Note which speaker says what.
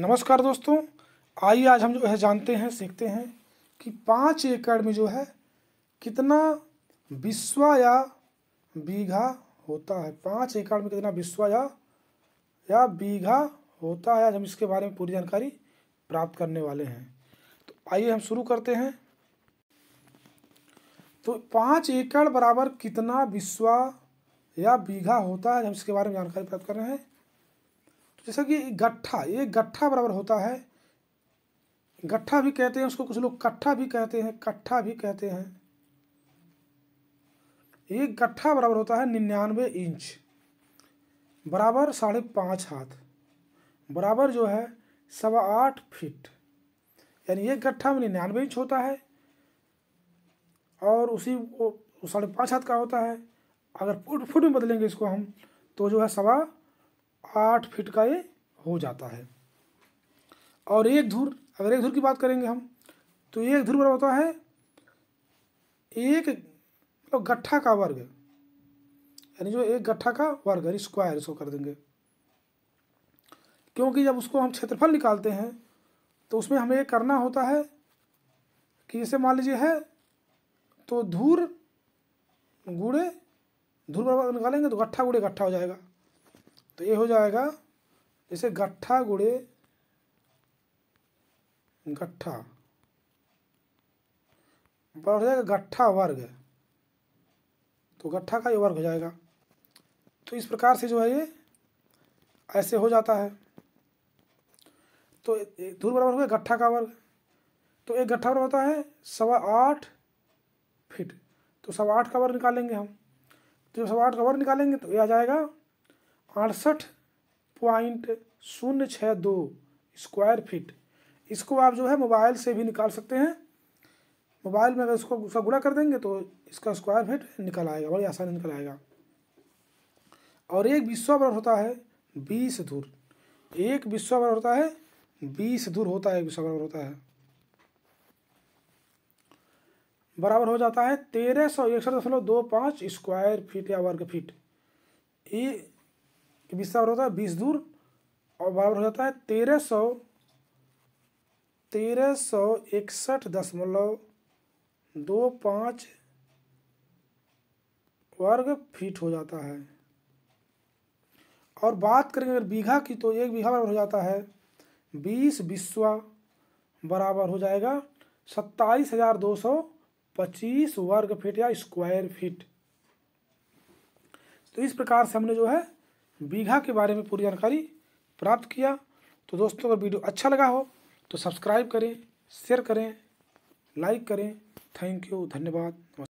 Speaker 1: नमस्कार दोस्तों आइए आज हम जो है जानते हैं सीखते हैं कि पाँच एकड़ में जो है कितना विश्वा या बीघा होता है पाँच एकड़ में कितना विश्वा या या बीघा होता है आज हम इसके बारे में पूरी जानकारी प्राप्त करने वाले हैं तो आइए हम शुरू करते हैं तो पाँच एकड़ बराबर कितना विश्वा या बीघा होता है हम इसके बारे में जानकारी प्राप्त कर रहे हैं तो कि गट्ठा ये गट्ठा बराबर होता है गट्ठा भी कहते हैं उसको कुछ लोग कट्ठा भी कहते हैं कट्ठा भी कहते हैं ये गट्ठा बराबर होता है निन्यानवे इंच बराबर साढ़े पाँच हाथ बराबर जो है सवा आठ फिट यानी एक गट्ठा में निन्यानवे इंच होता है और उसी साढ़े पाँच हाथ का होता है अगर फुट फुट में बदलेंगे इसको हम तो जो है सवा आठ फीट का ये हो जाता है और एक धुर अगर एक धुर की बात करेंगे हम तो एक धुर बराबर होता है एक मतलब गट्ठा का वर्ग यानी जो एक गट्ठा का वर्ग यानी स्क्वायर इसको कर देंगे क्योंकि जब उसको हम क्षेत्रफल निकालते हैं तो उसमें हमें ये करना होता है कि जैसे मान लीजिए है तो धूर गुड़े धूल बराबर निकालेंगे तो गट्ठा गुड़े गट्ठा हो जाएगा तो ये हो जाएगा जैसे गट्ठा गुड़े गट्ठा बड़ा हो जाएगा गट्ठा वर्ग तो गट्ठा का ये वर्ग हो जाएगा तो इस प्रकार से जो है ये ऐसे हो जाता है तो धूल बराबर हो गया गट्ठा का वर्ग तो एक गट्ठा बराबर होता है सवा आठ फिट तो सवा आठ का वर्ग निकालेंगे हम तो जब सवा आठ का वर्ग निकालेंगे तो ये आ जाएगा अड़सठ पॉइंट शून्य छः दो स्क्वायर फीट इसको आप जो है मोबाइल से भी निकाल सकते हैं मोबाइल में अगर इसको उसका गुड़ा कर देंगे तो इसका स्क्वायर फीट निकल आएगा बड़ी आसानी निकल आएगा और एक विश्व बर होता है बीस दूर एक विश्व बराबर होता है बीस दूर होता है विश्व बराबर होता है बराबर हो जाता है तेरह सौ इकसठ दशमलव दो पाँच स्क्वायर फीट या वर्ग फीट ये बीस बराबर होता है बीस दूर और बराबर हो जाता है तेरह सौ तेरह सौ इकसठ दशमलव दो पाँच वर्ग फीट हो जाता है और बात करेंगे अगर बीघा की तो एक बीघा बराबर हो जाता है बीस बिस्वा बराबर हो जाएगा सत्ताईस हजार दो सौ पच्चीस वर्ग फीट या स्क्वायर फीट तो इस प्रकार से हमने जो है बीघा के बारे में पूरी जानकारी प्राप्त किया तो दोस्तों अगर वीडियो अच्छा लगा हो तो सब्सक्राइब करें शेयर करें लाइक करें थैंक यू धन्यवाद